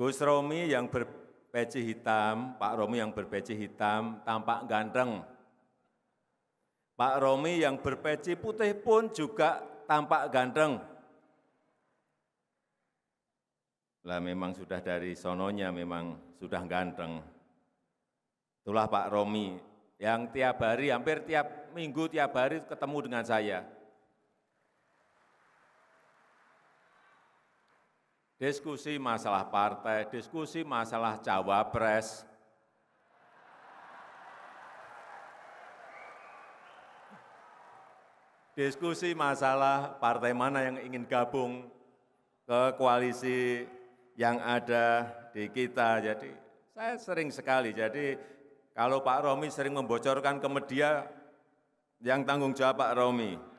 Gus Romi yang berpeci hitam, Pak Romi yang berpeci hitam tampak ganteng. Pak Romi yang berpeci putih pun juga tampak ganteng. Lah memang sudah dari sononya memang sudah ganteng. Itulah Pak Romi yang tiap hari, hampir tiap minggu, tiap hari ketemu dengan saya. Diskusi masalah partai, diskusi masalah cawapres. Diskusi masalah partai mana yang ingin gabung ke koalisi yang ada di kita. Jadi saya sering sekali, jadi kalau Pak Romi sering membocorkan ke media, yang tanggung jawab Pak Romi,